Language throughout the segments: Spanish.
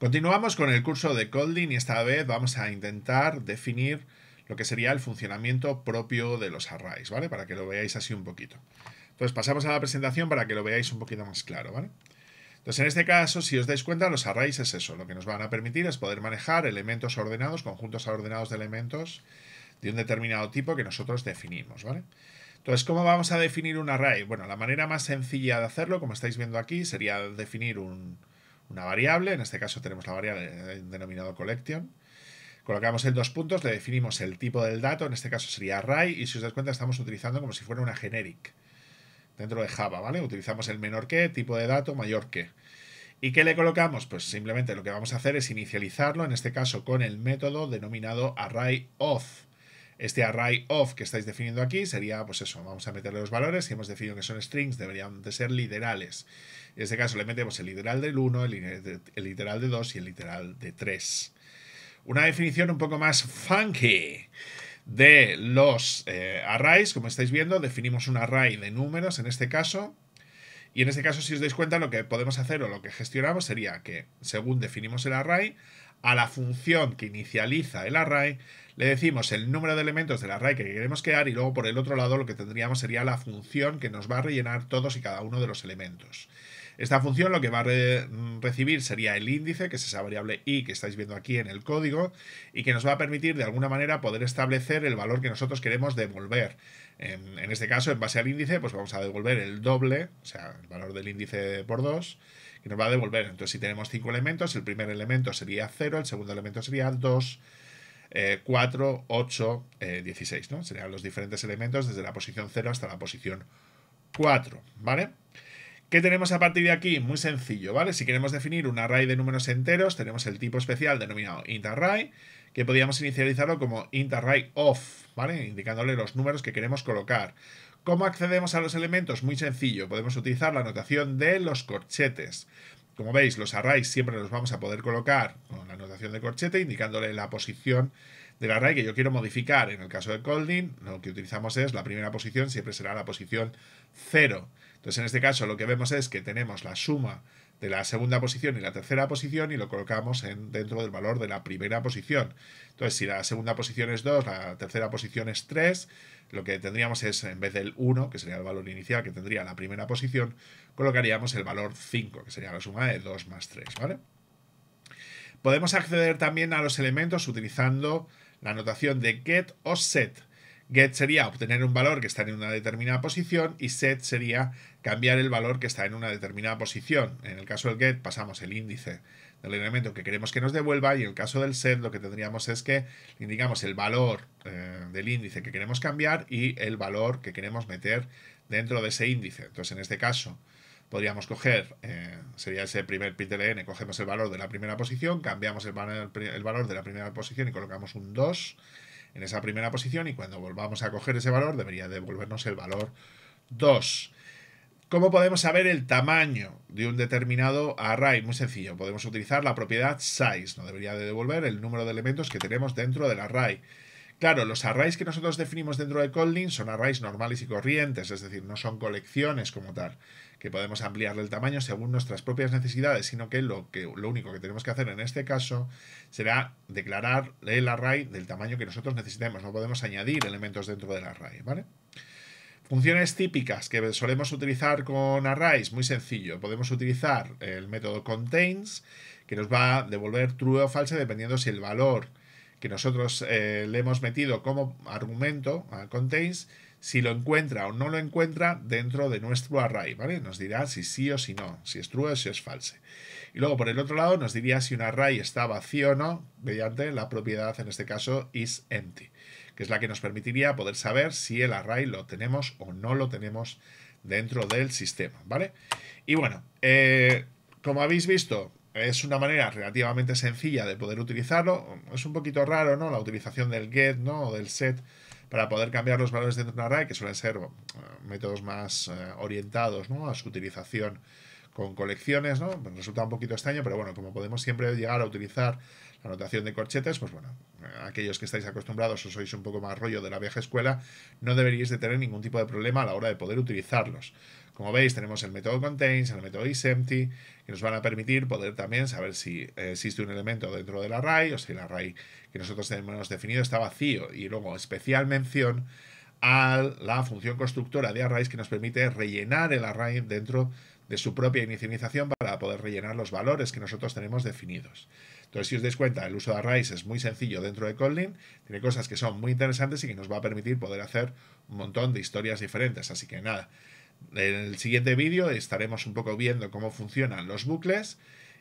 Continuamos con el curso de Colding y esta vez vamos a intentar definir lo que sería el funcionamiento propio de los arrays, ¿vale? Para que lo veáis así un poquito. Entonces pasamos a la presentación para que lo veáis un poquito más claro, ¿vale? Entonces en este caso, si os dais cuenta, los arrays es eso. Lo que nos van a permitir es poder manejar elementos ordenados, conjuntos ordenados de elementos de un determinado tipo que nosotros definimos, ¿vale? Entonces, ¿cómo vamos a definir un array? Bueno, la manera más sencilla de hacerlo, como estáis viendo aquí, sería definir un, una variable, en este caso tenemos la variable denominado collection, colocamos el dos puntos, le definimos el tipo del dato, en este caso sería array, y si os das cuenta estamos utilizando como si fuera una generic dentro de Java, ¿vale? Utilizamos el menor que, tipo de dato, mayor que. ¿Y qué le colocamos? Pues simplemente lo que vamos a hacer es inicializarlo, en este caso con el método denominado array of. Este array of que estáis definiendo aquí sería, pues eso, vamos a meterle los valores, si hemos definido que son strings, deberían de ser literales. En este caso le metemos el literal del 1, el, literal de 2 y el literal de 3. Una definición un poco más funky de los eh, arrays, como estáis viendo, definimos un array de números en este caso, y en este caso, si os dais cuenta, lo que podemos hacer o lo que gestionamos sería que, según definimos el array, a la función que inicializa el array le decimos el número de elementos del array que queremos crear y luego por el otro lado lo que tendríamos sería la función que nos va a rellenar todos y cada uno de los elementos. Esta función lo que va a mm, recibir sería el índice, que es esa variable i que estáis viendo aquí en el código, y que nos va a permitir de alguna manera poder establecer el valor que nosotros queremos devolver. En, en este caso, en base al índice, pues vamos a devolver el doble, o sea, el valor del índice por 2, y nos va a devolver. Entonces, si tenemos cinco elementos, el primer elemento sería 0, el segundo elemento sería 2, 4, 8, 16, ¿no? Serían los diferentes elementos desde la posición 0 hasta la posición 4, ¿vale? ¿Qué tenemos a partir de aquí? Muy sencillo, ¿vale? Si queremos definir un array de números enteros, tenemos el tipo especial denominado array, que podríamos inicializarlo como array of, ¿vale? Indicándole los números que queremos colocar. ¿Cómo accedemos a los elementos? Muy sencillo, podemos utilizar la notación de los corchetes. Como veis, los arrays siempre los vamos a poder colocar con la notación de corchete, indicándole la posición del array que yo quiero modificar. En el caso de Colding, lo que utilizamos es la primera posición, siempre será la posición 0. Entonces, en este caso, lo que vemos es que tenemos la suma de la segunda posición y la tercera posición y lo colocamos en, dentro del valor de la primera posición. Entonces, si la segunda posición es 2, la tercera posición es 3, lo que tendríamos es, en vez del 1, que sería el valor inicial que tendría la primera posición, colocaríamos el valor 5, que sería la suma de 2 más 3, ¿vale? Podemos acceder también a los elementos utilizando la notación de get o set. Get sería obtener un valor que está en una determinada posición y set sería cambiar el valor que está en una determinada posición. En el caso del get pasamos el índice del elemento que queremos que nos devuelva y en el caso del set lo que tendríamos es que indicamos el valor eh, del índice que queremos cambiar y el valor que queremos meter dentro de ese índice. Entonces en este caso podríamos coger, eh, sería ese primer ptln, cogemos el valor de la primera posición, cambiamos el, el valor de la primera posición y colocamos un 2 en esa primera posición y cuando volvamos a coger ese valor debería devolvernos el valor 2. ¿Cómo podemos saber el tamaño de un determinado array? Muy sencillo, podemos utilizar la propiedad size, no debería de devolver el número de elementos que tenemos dentro del array. Claro, los arrays que nosotros definimos dentro de Kotlin son arrays normales y corrientes, es decir, no son colecciones como tal, que podemos ampliarle el tamaño según nuestras propias necesidades, sino que lo, único que tenemos que hacer en este caso será declarar el array del tamaño que nosotros necesitemos, no podemos añadir elementos dentro del array, Funciones típicas que solemos utilizar con arrays, muy sencillo, podemos utilizar el método contains, que nos va a devolver true o false dependiendo si el valor que nosotros eh, le hemos metido como argumento a contains, si lo encuentra o no lo encuentra dentro de nuestro array, ¿vale? Nos dirá si sí o si no, si es true o si es false. Y luego por el otro lado nos diría si un array está vacío o no mediante la propiedad, en este caso, is empty, que es la que nos permitiría poder saber si el array lo tenemos o no lo tenemos dentro del sistema, ¿vale? Y bueno, eh, como habéis visto, es una manera relativamente sencilla de poder utilizarlo. Es un poquito raro, ¿no? La utilización del get, ¿no? O del set para poder cambiar los valores dentro de un array, que suelen ser eh, métodos más eh, orientados, ¿no? A su utilización con colecciones, ¿no? Pues resulta un poquito extraño, pero bueno, como podemos siempre llegar a utilizar la notación de corchetes, pues bueno, aquellos que estáis acostumbrados o sois un poco más rollo de la vieja escuela, no deberíais de tener ningún tipo de problema a la hora de poder utilizarlos. Como veis, tenemos el método contains, el método isEmpty, que nos van a permitir poder también saber si existe un elemento dentro del array o si el array que nosotros tenemos definido está vacío. Y luego, especial mención a la función constructora de arrays que nos permite rellenar el array dentro de su propia inicialización para poder rellenar los valores que nosotros tenemos definidos. Entonces, si os dais cuenta, el uso de arrays es muy sencillo dentro de Kotlin, tiene cosas que son muy interesantes y que nos va a permitir poder hacer un montón de historias diferentes. Así que nada, en el siguiente vídeo estaremos un poco viendo cómo funcionan los bucles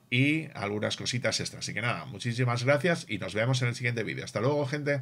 y algunas cositas extras. Así que nada, muchísimas gracias y nos vemos en el siguiente vídeo. Hasta luego, gente.